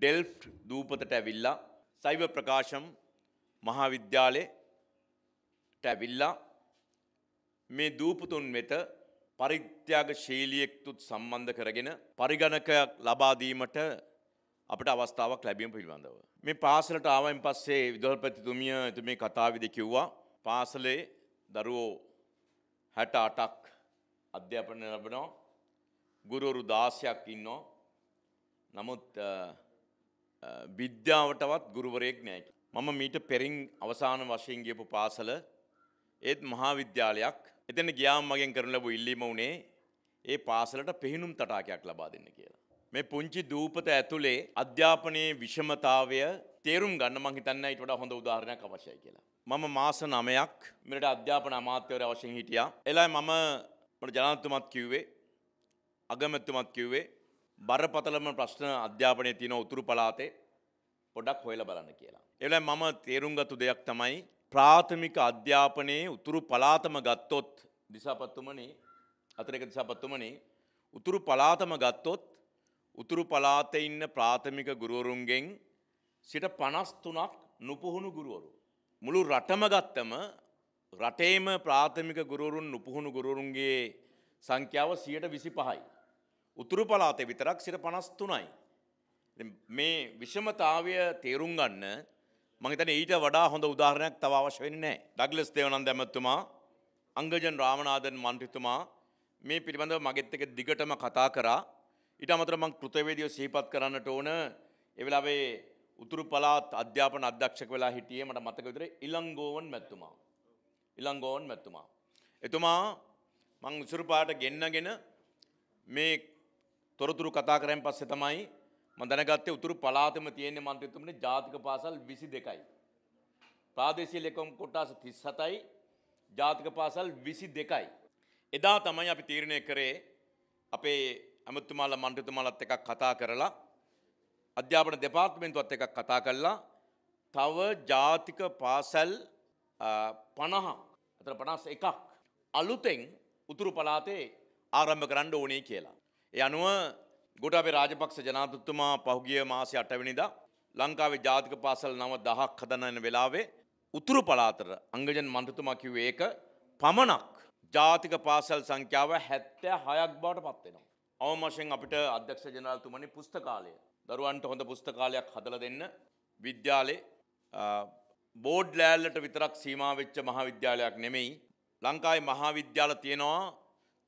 Delft දූපතට ඇවිල්ලා සයිව ප්‍රකාශම් මහාවිද්‍යාලයට ඇවිල්ලා මේ දූපතුන් වෙත පරිත්‍යාග ශීලියෙක්තුත් සම්බන්ධ කරගෙන පරිගණකයක් ලබාදීමට අපට අවස්ථාවක් ලැබීම පිළිබඳව. මේ පාසලට ආවයින් පස්සේ විදුහල්පතිතුමිය එතුමේ කතාවිදි කිව්වා පාසලේ දරුවෝ හැට අටක් අධ්‍යාපනය ලබනවා ගුරුවරු දාසයක් ඉන්නෝ නමුත් විද්‍යාවටවත් ගුරුවරයෙක් නෑකි. මම මීට පෙරින් අවසාන වශයෙන් ගියපු පාසල ඒත් මහාවිද්‍යාලයක් එතන ගියාම් මගෙන් කරන ලැබූ ඉල්ලීම වුණේ ඒ පාසලට පෙහිනුම් තටාකයක් ලබා දෙන්න කියලා. මේ පුංචි දූපත ඇතුලේ අධ්‍යාපනයේ විෂමතාවය තේරුම් ගන්න මං හිතන්නේ ඊට වඩා හොඳ උදාහරණයක් අවශ්‍යයි කියලා. මම මාස 9ක් මෙරට අධ්‍යාපන අමාත්‍යවරය වශයෙන් හිටියා. එළයි මම මට ජනාධිපතිතුමත් කිව්වේ අගමැතිතුමත් කිව්වේ බරපතලම ප්‍රශ්න අධ්‍යාපනය තියෙන උතුරු පලාතේ පොඩක් හොයල බලන්න කියලා. එවලයි මම තේරුම්ගතු දෙයක් තමයි ප්‍රාථමික අධ්‍යාපනයේ උතුරු පලාතම ගත්තොත් දිසාපත්තුමනේ අතරක දිසාපත්තුමනේ උතුරු පලාතම ගත්තොත් උතුරු පලාත ඉන්න ප්‍රාථමික ගුරුවරුන්ගෙන් සිට පනස් තුනක් නුපුහුණු ගුරුවරු. මුළු රටම ගත්තම රටේම ප්‍රාථමික ගුරුවරුන් නුපුහුණු ගුරුවරුන්ගේ සංඛ්‍යාව සියයට විසි පහයි. උතුරු පලාතේ විතරක් සිර 53යි. මේ විෂමතාවය තේරුම් ගන්න මම හිතන්නේ ඊට වඩා හොඳ උදාහරණයක් තව අවශ්‍ය වෙන්නේ නැහැ. ඩග්ලස් දේවනන්ද ඇමතුමා, අංගජන් රාමනාഥන් මන්ත්‍රීතුමා මේ පිළිබඳව මගෙත් එක්ක දිගටම කතා කරා. ඊට අමතරව මම කෘතවේදීව සිහිපත් කරන්නට ඕන ඒ වෙලාවේ උතුරු පළාත් අධ්‍යාපන අධ්‍යක්ෂක වෙලා හිටියේ මට මතක විතරයි ඉලංගෝවන් මැතිතුමා. ඉලංගෝවන් මැතිතුමා. එතුමා මං උසුරු පාට ගෙන්නගෙන මේ තොරතුරු කතා කරන් පස්සේ තමයි මම දැනගත්තේ උතුරු පළාතෙම තියෙන මන්ත්‍රීතුමනේ ජාතික පාසල් 22යි. ප්‍රාදේශීය ලේකම් කොටස් 37යි ජාතික පාසල් 22යි. එදා තමයි අපි තීරණය කරේ අපේ අමතුමාලා මන්ත්‍රීතුමාලත් එක්ක කතා කරලා අධ්‍යාපන දෙපාර්තමේන්තුවත් එක්ක කතා කරලා තව ජාතික පාසල් 50 අතර 51ක් අලුතෙන් උතුරු පළාතේ ආරම්භ කරන්න ඕනේ කියලා. ඒ අනුව ගොඩාබේ රාජපක්ෂ ජනාධිපතිතුමා පහුගිය මාසේ 8 වෙනිදා ලංකාවේ ජාතික පාසල් නව 10ක් හදන යන වෙලාවේ උතුරු පළාතට අංගජන් මන්ත්‍රතුමා කිව්වේ ඒක පමණක් ජාතික පාසල් සංඛ්‍යාව 76ක් බවට පත් වෙනවා. අවම වශයෙන් අපිට අධ්‍යක්ෂ ජනරාල්තුමනි පුස්තකාලය දරුවන්ට හොඳ පුස්තකාලයක් හදලා දෙන්න විද්‍යාලේ බෝඩ් ලෑල්ලට විතරක් සීමා වෙච්ච මහා විද්‍යාලයක් නෙමෙයි ලංකාවේ මහා විද්‍යාල තියෙනවා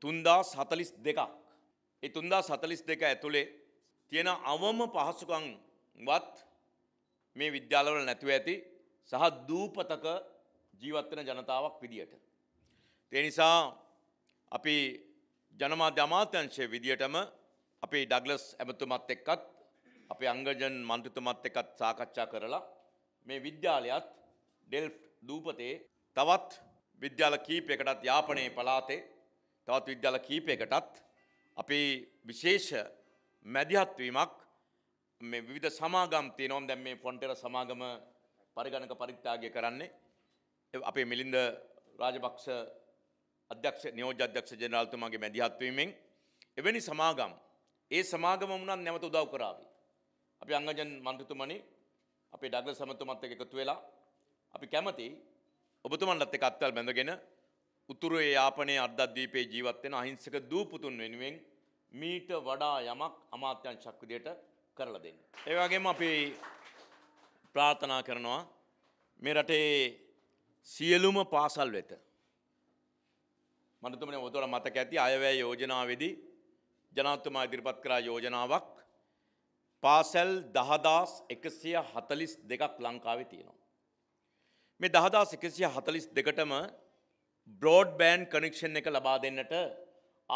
3042ක් ඒ තුන්දා සතලිස් දෙක ඇතුළේ තියෙන අවම පහසුකංවත් මේ විද්‍යාලවල නැතුව ඇති සහ දූපතක ජීවත්වන ජනතාවක් විදියට. තේ නිසා අපි ජනමාධ්‍ය අමාත්‍යංශය විදියටම අපේ ඩග්ලස් ඇමතුමත් එක්කත් අපේ අංගජන් මන්ත්‍රතුමත් එක්කත් සාකච්ඡා කරලා මේ විද්‍යාලයත් ඩෙල්ෆ් දූපතේ තවත් විද්‍යාල කීපයකටත් යාපනයේ පලාතේ තවත් විද්‍යාල කීපයකටත් අපේ විශේෂ මැදිහත්වීමක් මේ විවිධ සමාගම් තියෙනවා දැන් මේ ෆොන්ටෙර සමාගම පරිගණක පරිත්‍යාගය කරන්නේ අපේ මිලින්ද රාජපක්ෂ අධ්‍යක්ෂ නියෝජ්‍ය අධ්‍යක්ෂ ජනරාල්තුමාගේ මැදිහත්වීමෙන් එවැනි සමාගම් ඒ සමාගම වුණත් නැවත උදව් කරાવી. අපි අංගජන් මන්ත්‍රතුමනි අපේ ඩග්ලස් සමතුමත් එක්ක එකතු වෙලා අපි කැමති ඔබතුමන්ලත් එක්ක අත්වල් බැඳගෙන උතුරේ යාපනයේ අර්ධද්වීපයේ ජීවත් වෙන අහිංසක දූපුතුන් වෙනුවෙන් මීට වඩා යමක් අමාත්‍යංශක් විදියට කරලා දෙන්න. ඒ වගේම අපි ප්‍රාර්ථනා කරනවා මේ රටේ සියලුම පාසල් වෙත මනතුමනේ ඔතන මතක ඇති අයවැය යෝජනාවේදී ජනාධිපතිතුමා ඉදිරිපත් කරා යෝජනාවක් පාසල් 10142ක් ලංකාවේ තියෙනවා. මේ 10142ටම බ්‍රෝඩ්බෑන් කනෙක්ෂන් එක ලබා දෙන්නට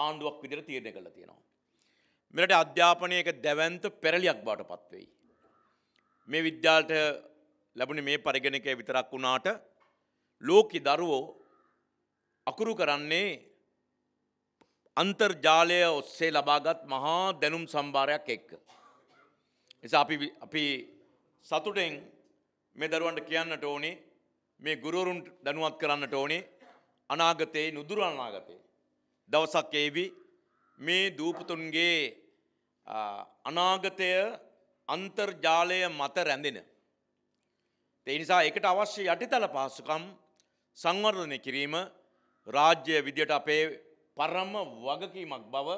ආණ්ඩුවක් විදිර තීරණය කළ තියෙනවා. මෙට අධ්‍යාපනයක දැවන්ත පෙරලියක් බාට පත්වෙයි. මේ විද්‍යාලට ලැබුණ මේ පරිගණකය විතරක් වුණාට ලෝකෙ දරුවෝ අකුරු කරන්නේ අන්තර්ජාලය ඔස්සේ ලබාගත් මහා දැනුම් සම්භාරයක් එක්ක. එසා අපි අපි සතුටෙන් මේ දරුවන්ට කියන්නට ඕනේ මේ ගුරුවරුන් දැනුවත් කරන්නට ඕනේ අනාගතයේ නුදුරු අනාගතයේ දවසක් ඒවි මේ දූපතුන්ගේ අනාගතය අන්තර්ජාලය මත රැඳෙන. ඒ නිසා ඒකට අවශ්‍ය යටිතල පහසුකම් සංවර්ධනය කිරීම රාජ්‍ය විදියට අපේ පරම වගකීමක් බව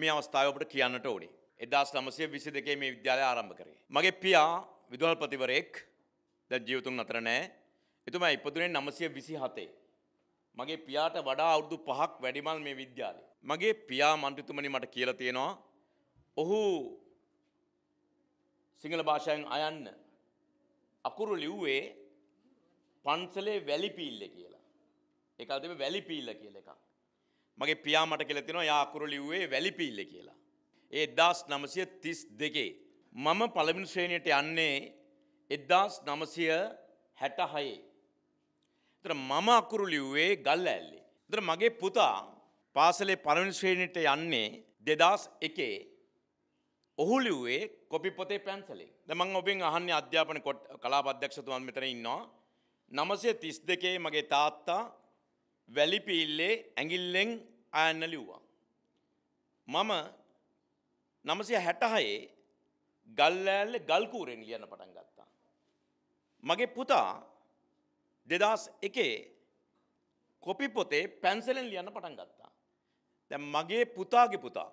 මේ අවස්ථාව අපට කියන්නට ඕනේ. 1922 විසි දෙකේ මේ විද්‍යාලය ආරම්භ කරේ. මගේ පියා විදුහල්පතිවරයෙක් දැන් ජීවිතුන් අතර නැහැ. එතුමා ඉපදුනේ 927. මගේ පියාට වඩා අවුරුදු පහක් වැඩිමල් මේ විද්‍යාලේ. මගේ පියා මන්ත්‍රීතුමනි මට කියලා තියෙනවා ඔහු සිංහල භාෂාවෙන් අයන්න අකුරු ලිව්වේ පන්සලේ වැලිපිල්ල කියලා. ඒක අද වැලිපිල්ල කියලා එකක්. මගේ පියා මට කියලා තියෙනවා යා අකුරු ලිව්වේ වැලිපිල්ල කියලා. ඒ 1932 මම පළවෙනි ශ්‍රේණියට යන්නේ 1966 එතන මම අකුරු ලිව්වේ ගල් ඇල්ලේ. එතන මගේ පුතා පාසලේ පළවෙනි ශ්‍රේණියට යන්නේ 2001 ඔහු ලිව්වේ කොපි පොතේ පැන්සලෙන්. දැන් මම ඔබෙන් අහන්නේ අධ්‍යාපන කලාප අධ්‍යක්ෂතුමන් මෙතන ඉන්නවා. 932 මගේ තාත්තා වැලිපිල්ලේ ඇඟිල්ලෙන් අයන්න ලිව්වා. මම 966 ගල්ලෑල්ලේ ගල්කූරෙන් ලියන්න පටන් ගත්තා. මගේ පුතා දෙදස් එකේ කොපි පොතේ පැන්සලෙන් ලියන්න පටන් ගත්තා. දැන් මගේ පුතාගේ පුතා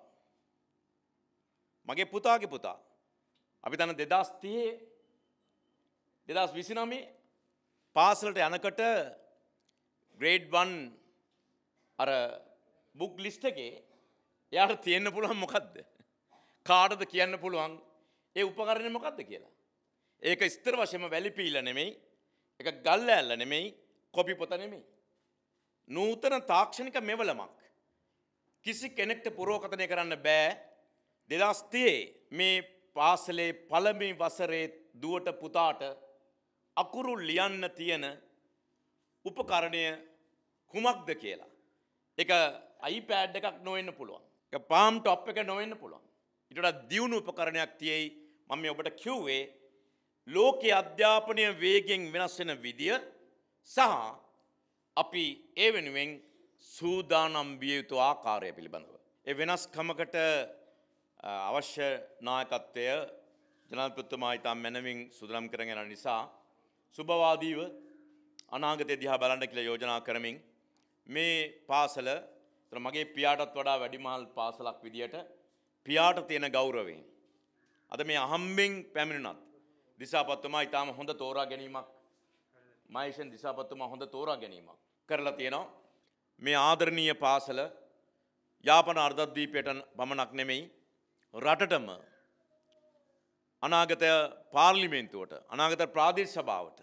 මගේ පුතාගේ පුතා අපි තන දෙදස් තියේ දෙදස් විසිනමේ පාසලට යනකට ග්‍රේඩ්වන් අර බුක් ලිස්ට එකේ එයාට තියෙන්න්න පුළුවන් මොකක්ද කාටද කියන්න පුළුවන් ඒ උපකරණය මොකක්ද කියලා ඒක ස්තර වශයම වැලිපීල නෙමෙයි එක ගල්ල ඇල්ල නෙමෙයි කොපි පොත නෙමෙයි. නූතන තාක්ෂණික මෙවලමක්. කිසි කෙනෙක්ට පුරෝකතනය කරන්න බෑ දෙදස්තියේ මේ පාසලේ පළමි වසරේ දුවට පුතාට අකුරු ලියන්න තියෙන උපකරණය කුමක්ද කියලා. එක අයිපෑඩ් එකක් නොවෙන්න පුළුවන්. එක පාම් ටොප් එක නොවෙන්න පුළුවන්. ඉටට දියුණු උපකරණයක් තියෙයි මම ඔබට කිව්වේ ලෝකයේ අධ්‍යාපනය වේගෙන් වෙනස් වෙන විදිය සහ අපි ඒ වෙනුවෙන් සූදානම් විය යුතු ආකාරය පිළිබඳව. ඒ වෙනස්කමකට අවශ්‍ය නායකත්වය ජනාධිපතිතුමා ඉතාම මැනවින් සූදානම් කරගෙන යන නිසා සුබවාදීව අනාගතය දිහා බලන්න කියලා යෝජනා කරමින් මේ පාසල මගේ පියාටත් වඩා වැඩිමහල් පාසලක් විදියට පියාට තියෙන ගෞරවයෙන් අද මේ අහම්බෙන් පැමිණුණත් දිසාපත්තුමා ඉතාම හොඳ තෝරා ගැනීමක් මයිෂන් දිසාපත්තුමා හොඳ තෝරා ගැනීමක් කරලා තියෙනවා. මේ ආදරණීය පාසල යාපන අර්ධද්වීපයට පමණක් නෙමෙයි රටටම අනාගත පාර්ලිමේන්තුවට අනාගත ප්‍රාදේශ සභාවට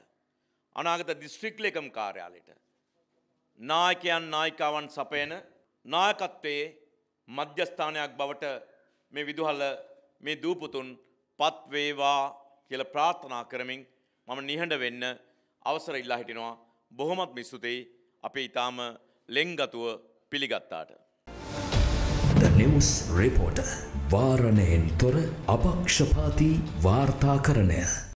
අනාගත දිස්ත්‍රික් ලේකම් කාර්යාලයට නායකයන් නායිකාවන් සපයන නායකත්වයේ මධ්‍යස්ථානයක් බවට මේ විදුහල්ල මේ දූපුතුන් පත්වේවා කියල ප්‍රාත්ථනා කරමින් මම නිහඬ වෙන්න අවසර ඉල්ලා හිටිනවා බොහොමත් මිස්සුතෙයි අපේ ඉතාම ලෙංගතුව පිළිගත්තාට. නිවස් රේපෝට වාරණයෙන් තොර අපක්ෂපාති වාර්තා කරණය